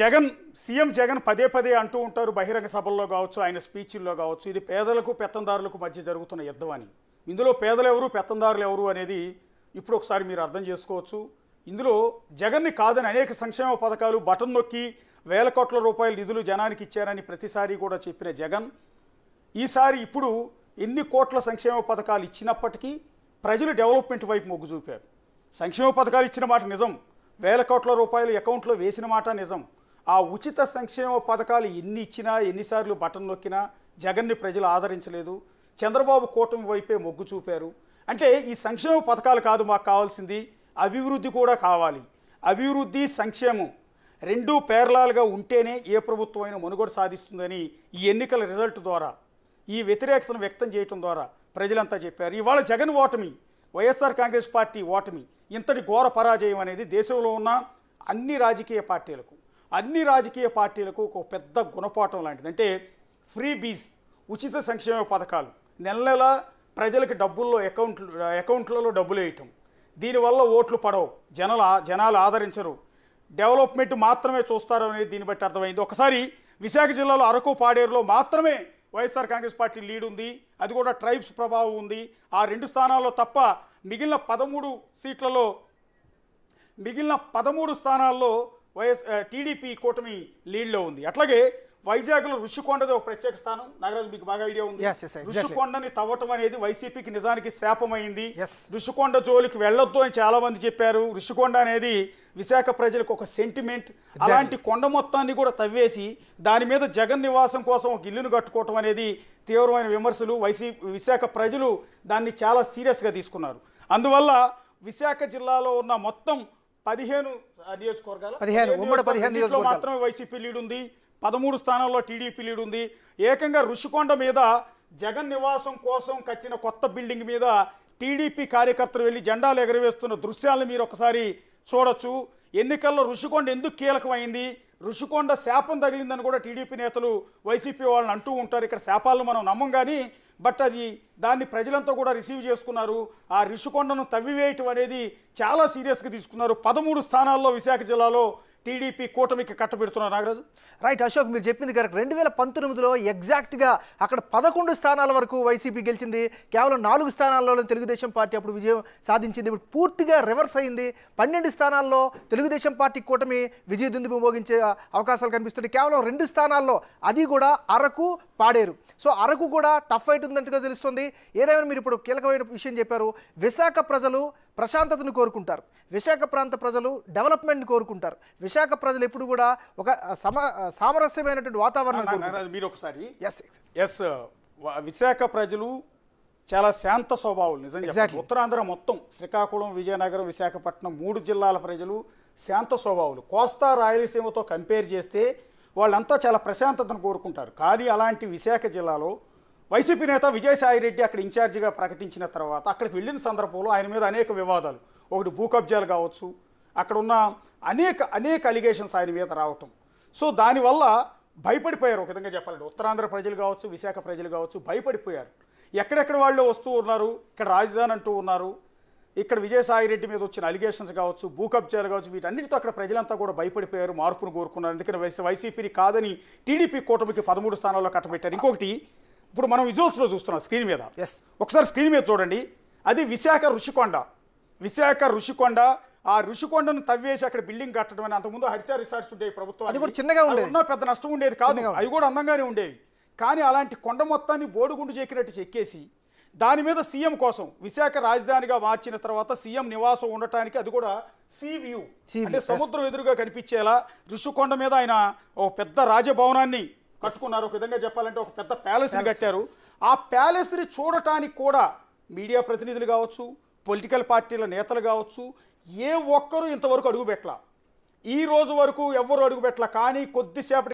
Jagan CM Jagan పదే పదే అంటూ ఉంటారు బహిరంగ సభల్లో కావచ్చు ఆయన స్పీచ్ల్లో కావచ్చు ఇది పేదలకు పెత్తందారులకు మధ్య జరుగుతున్న యుద్ధం అని ఇందులో పేదలు ఎవరు పెత్తందారులు ఎవరు అనేది ఇప్పుడు ఒకసారి మీరు అర్థం చేసుకోవచ్చు ఇందులో జగన్ని కాదని అనేక సంక్షేమ పథకాలు బటన్ నొక్కి వేల కోట్ల రూపాయల నిధులు జనానికి ఇచ్చారని ప్రతిసారి కూడా చెప్పిన జగన్ ఈసారి ఇప్పుడు ఎన్ని కోట్ల సంక్షేమ పథకాలు ఇచ్చినప్పటికీ ప్రజలు డెవలప్మెంట్ వైపు మొగ్గు చూపారు సంక్షేమ పథకాలు ఇచ్చిన మాట నిజం వేల కోట్ల రూపాయలు అకౌంట్లో వేసిన మాట నిజం ఆ ఉచిత సంక్షేమ పథకాలు ఎన్ని ఇచ్చినా ఎన్నిసార్లు బటన్ నొక్కినా జగన్ని ప్రజలు ఆదరించలేదు చంద్రబాబు కూటమి వైపే మొగ్గు చూపారు అంటే ఈ సంక్షేమ పథకాలు కాదు మాకు కావాల్సింది అభివృద్ధి కూడా కావాలి అభివృద్ధి సంక్షేమం రెండూ పేర్లాలుగా ఉంటేనే ఏ ప్రభుత్వమైన మనుగడ సాధిస్తుందని ఈ ఎన్నికల రిజల్ట్ ద్వారా ఈ వ్యతిరేకతను వ్యక్తం చేయటం ద్వారా ప్రజలంతా చెప్పారు ఇవాళ జగన్ ఓటమి వైఎస్ఆర్ కాంగ్రెస్ పార్టీ ఓటమి ఇంతటి ఘోర పరాజయం అనేది దేశంలో ఉన్న అన్ని రాజకీయ పార్టీలకు అన్ని రాజకీయ పార్టీలకు ఒక పెద్ద గుణపాఠం లాంటిది అంటే ఫ్రీ బీజ్ ఉచిత సంక్షేమ పథకాలు నెల నెల ప్రజలకు డబ్బుల్లో అకౌంట్లు అకౌంట్లలో డబ్బులు వేయటం దీనివల్ల ఓట్లు పడవు జనాలు జనాలు ఆదరించరు డెవలప్మెంట్ మాత్రమే చూస్తారు అనేది దీన్ని బట్టి అర్థమైంది ఒకసారి విశాఖ జిల్లాలో అరకు పాడేరులో మాత్రమే వైఎస్ఆర్ కాంగ్రెస్ పార్టీ లీడ్ ఉంది అది కూడా ట్రైబ్స్ ప్రభావం ఉంది ఆ రెండు స్థానాల్లో తప్ప మిగిలిన పదమూడు సీట్లలో మిగిలిన పదమూడు స్థానాల్లో వైఎస్ టీడీపీ కూటమి లీడ్లో ఉంది అట్లాగే వైజాగ్లో ఋషికొండది ఒక ప్రత్యేక స్థానం నాగరాజు మీకు బాగా ఐడియా ఉంది ఋషికొండని తవ్వటం అనేది వైసీపీకి నిజానికి శాపమైంది ఋషికొండ జోలికి వెళ్ళొద్దు అని చాలా మంది చెప్పారు ఋషికొండ అనేది విశాఖ ప్రజలకు ఒక సెంటిమెంట్ అలాంటి కొండ మొత్తాన్ని కూడా తవ్వేసి దాని మీద జగన్ నివాసం కోసం ఒక ఇల్లును కట్టుకోవటం అనేది తీవ్రమైన విమర్శలు వైసీ విశాఖ ప్రజలు దాన్ని చాలా సీరియస్గా తీసుకున్నారు అందువల్ల విశాఖ జిల్లాలో ఉన్న మొత్తం పదిహేను నియోజకవర్గాలు పదిహేను ఉమ్మడి పదిహేను నియోజకవర్గాలు మాత్రమే వైసీపీ లీడ్ ఉంది పదమూడు స్థానాల్లో టీడీపీ లీడ్ ఉంది ఏకంగా ఋషికొండ మీద జగన్ నివాసం కోసం కట్టిన కొత్త బిల్డింగ్ మీద టీడీపీ కార్యకర్తలు వెళ్ళి జెండాలు ఎగరవేస్తున్న దృశ్యాలను మీరు ఒకసారి చూడొచ్చు ఎన్నికల్లో ఋషికొండ ఎందుకు కీలకమైంది ఋషికొండ శాపం తగిలిందని కూడా టీడీపీ నేతలు వైసీపీ వాళ్ళని అంటూ ఉంటారు ఇక్కడ శాపాలను మనం నమ్మం కానీ బట్ అది దాన్ని ప్రజలంతా కూడా రిసీవ్ చేసుకున్నారు ఆ రిషికొండను తవ్వివేయటం అనేది చాలా సీరియస్గా తీసుకున్నారు పదమూడు స్థానాల్లో విశాఖ జిల్లాలో టీడీపీ కూటమికి కట్టబెడుతున్నారు నాగరాజు రైట్ అశోక్ మీరు చెప్పింది కరెక్ట్ రెండు వేల పంతొమ్మిదిలో ఎగ్జాక్ట్గా అక్కడ పదకొండు స్థానాల వరకు వైసీపీ గెలిచింది కేవలం నాలుగు స్థానాల్లో తెలుగుదేశం పార్టీ అప్పుడు విజయం సాధించింది ఇప్పుడు పూర్తిగా రివర్స్ అయింది పన్నెండు స్థానాల్లో తెలుగుదేశం పార్టీ కూటమి విజయ విజయదుంది మోగించే అవకాశాలు కనిపిస్తుంది కేవలం రెండు స్థానాల్లో అది కూడా అరకు పాడేరు సో అరకు కూడా టఫ్ అయిట్ ఉందంటగా తెలుస్తుంది ఏదైనా మీరు ఇప్పుడు కీలకమైన విషయం చెప్పారు విశాఖ ప్రజలు ప్రశాంతతను కోరుకుంటారు విశాఖ ప్రాంత ప్రజలు డెవలప్మెంట్ని కోరుకుంటారు విశాఖ ప్రజలు ఎప్పుడు కూడా ఒక సమ సామరస్యమైనటువంటి వాతావరణం మీరు ఒకసారి ఎస్ ఎస్ విశాఖ ప్రజలు చాలా శాంత స్వభావం నిజంగా ఉత్తరాంధ్ర మొత్తం శ్రీకాకుళం విజయనగరం విశాఖపట్నం మూడు జిల్లాల ప్రజలు శాంత స్వభావులు కోస్తా రాయలసీమతో కంపేర్ చేస్తే వాళ్ళంతా చాలా ప్రశాంతతను కోరుకుంటారు కానీ అలాంటి విశాఖ జిల్లాలో వైసీపీ నేత విజయసాయిరెడ్డి అక్కడ ఇన్ఛార్జిగా ప్రకటించిన తర్వాత అక్కడికి వెళ్ళిన సందర్భంలో ఆయన మీద అనేక వివాదాలు ఒకటి భూ కబ్జాలు కావచ్చు అక్కడ ఉన్న అనేక అనేక అలిగేషన్స్ ఆయన మీద రావటం సో దానివల్ల భయపడిపోయారు ఒక విధంగా చెప్పాలంటే ఉత్తరాంధ్ర ప్రజలు కావచ్చు విశాఖ ప్రజలు కావచ్చు భయపడిపోయారు ఎక్కడెక్కడ వాళ్ళు వస్తూ ఉన్నారు ఇక్కడ రాజధాని అంటూ ఉన్నారు ఇక్కడ విజయసాయిరెడ్డి మీద వచ్చిన అలిగేషన్స్ కావచ్చు భూ కబ్జాలు కావచ్చు వీటన్నిటితో అక్కడ ప్రజలంతా కూడా భయపడిపోయారు మార్పును కోరుకున్నారు ఎందుకంటే వైసీపీని కాదని టీడీపీ కూటమికి పదమూడు స్థానాల్లో కట్టబెట్టారు ఇంకొకటి ఇప్పుడు మనం విజువల్స్లో చూస్తున్నాం స్క్రీన్ మీద ఎస్ ఒకసారి స్క్రీన్ మీద చూడండి అది విశాఖ ఋషికొండ విశాఖ ఋషికొండ ఆ ఋషికొండను తవ్వేసి అక్కడ బిల్డింగ్ కట్టడం అని అంతకుముందు హరిత రిసార్ట్స్ ఉండేవి ప్రభుత్వం అది కూడా చిన్నగా ఉండే ఉన్నా పెద్ద నష్టం ఉండేది కాదు అవి కూడా అందంగానే ఉండేవి కానీ అలాంటి కొండ మొత్తాన్ని బోడుగుండు చెక్కినట్టు చెక్కేసి దాని మీద సీఎం కోసం విశాఖ రాజధానిగా మార్చిన తర్వాత సీఎం నివాసం ఉండటానికి అది కూడా సీ వ్యూ అంటే సముద్రం ఎదురుగా కనిపించేలా ఋషికొండ మీద ఆయన ఓ పెద్ద రాజభవనాన్ని కట్టుకున్నారు ఒక విధంగా చెప్పాలంటే ఒక పెద్ద ప్యాలెస్ని కట్టారు ఆ ప్యాలెస్ని చూడటానికి కూడా మీడియా ప్రతినిధులు కావచ్చు పొలిటికల్ పార్టీల నేతలు కావచ్చు ఏ ఒక్కరూ ఇంతవరకు అడుగుపెట్టాల ఈ రోజు వరకు ఎవరు అడుగుపెట్టాల కానీ కొద్దిసేపటి